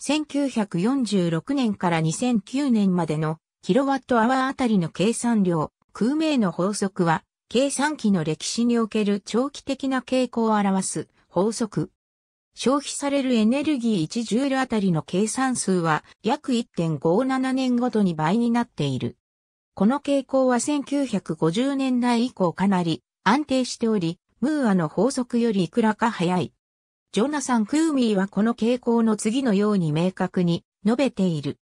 1946年から2009年までのキロワットアワーあたりの計算量、空名の法則は、計算機の歴史における長期的な傾向を表す法則。消費されるエネルギー1ジュールあたりの計算数は約1.57年ごとに倍になっている。この傾向は1950年代以降かなり安定しており、ムーアの法則よりいくらか早い。ジョナサン・クーミーはこの傾向の次のように明確に述べている。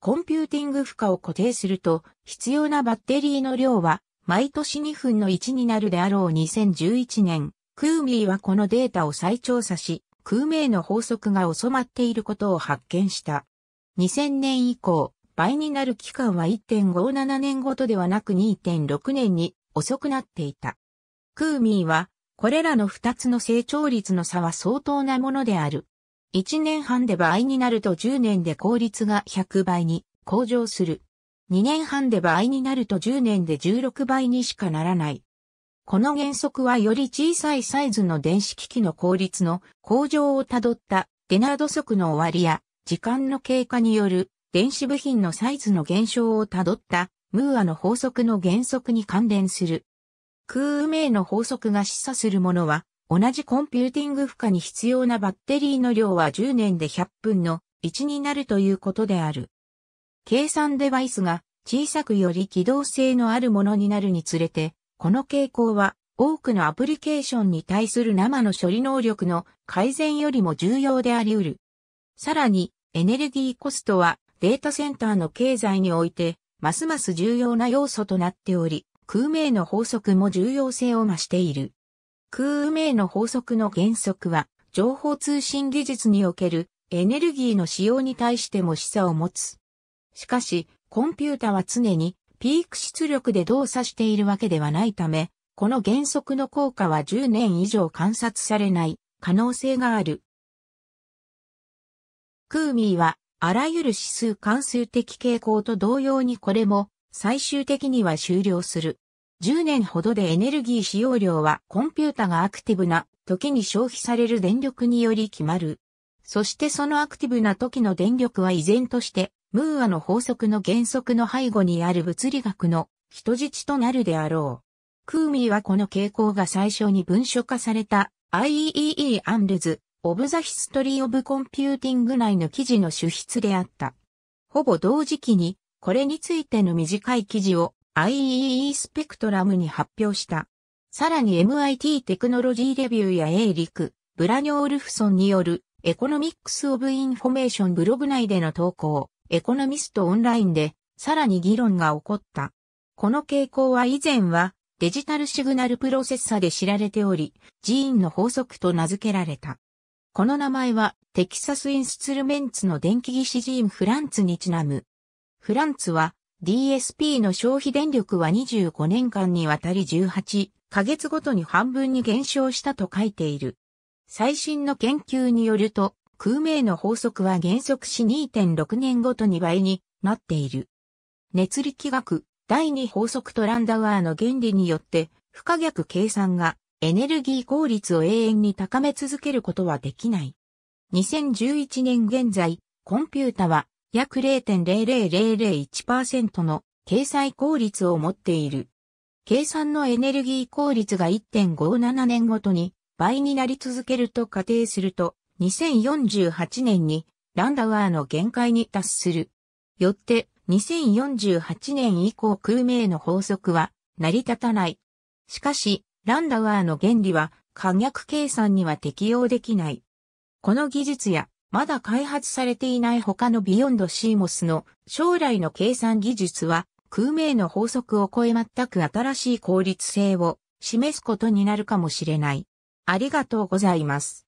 コンピューティング負荷を固定すると、必要なバッテリーの量は、毎年2分の1になるであろう2011年、クーミーはこのデータを再調査し、空名の法則が収まっていることを発見した。2000年以降、倍になる期間は1.57年ごとではなく2.6年に遅くなっていた。クーミーはこれらの2つの成長率の差は相当なものである。1年半で倍になると10年で効率が100倍に向上する。2年半で倍になると10年で16倍にしかならない。この原則はより小さいサイズの電子機器の効率の向上をたどったデナード速の終わりや時間の経過による電子部品のサイズの減少をたどったムーアの法則の原則に関連する。空運名の法則が示唆するものは、同じコンピューティング負荷に必要なバッテリーの量は10年で100分の1になるということである。計算デバイスが小さくより機動性のあるものになるにつれて、この傾向は多くのアプリケーションに対する生の処理能力の改善よりも重要であり得る。さらに、エネルギーコストはデータセンターの経済において、ますます重要な要素となっており、空名の法則も重要性を増している。空名の法則の原則は、情報通信技術におけるエネルギーの使用に対しても示唆を持つ。しかし、コンピュータは常にピーク出力で動作しているわけではないため、この原則の効果は10年以上観察されない可能性がある。クーミーは、あらゆる指数関数的傾向と同様にこれも最終的には終了する。10年ほどでエネルギー使用量はコンピュータがアクティブな時に消費される電力により決まる。そしてそのアクティブな時の電力は依然としてムーアの法則の原則の背後にある物理学の人質となるであろう。クーミーはこの傾向が最初に文書化された IEEE アンルズ・オブザ・ヒストリー・オブ・コンピューティング内の記事の主筆であった。ほぼ同時期にこれについての短い記事を i e e スペクトラムに発表した。さらに MIT テクノロジーレビューやエイリク、ブラニョールフソンによるエコノミックス・オブ・インフォメーションブログ内での投稿、エコノミストオンラインでさらに議論が起こった。この傾向は以前はデジタルシグナルプロセッサで知られており、ジーンの法則と名付けられた。この名前はテキサス・インストゥルメンツの電気技師ジーン・フランツにちなむフランツは DSP の消費電力は25年間にわたり18ヶ月ごとに半分に減少したと書いている。最新の研究によると、空明の法則は減速し2.6年ごとに倍になっている。熱力学第2法則とランダワーの原理によって不可逆計算がエネルギー効率を永遠に高め続けることはできない。2011年現在、コンピュータは約0 0 0 0 1の計算効率を持っている。計算のエネルギー効率が1.57年ごとに倍になり続けると仮定すると、2048年にランダワーの限界に達する。よって、2048年以降空命の法則は成り立たない。しかし、ランダワーの原理は可逆計算には適用できない。この技術やまだ開発されていない他のビヨンドシーモスの将来の計算技術は空名の法則を超え全く新しい効率性を示すことになるかもしれない。ありがとうございます。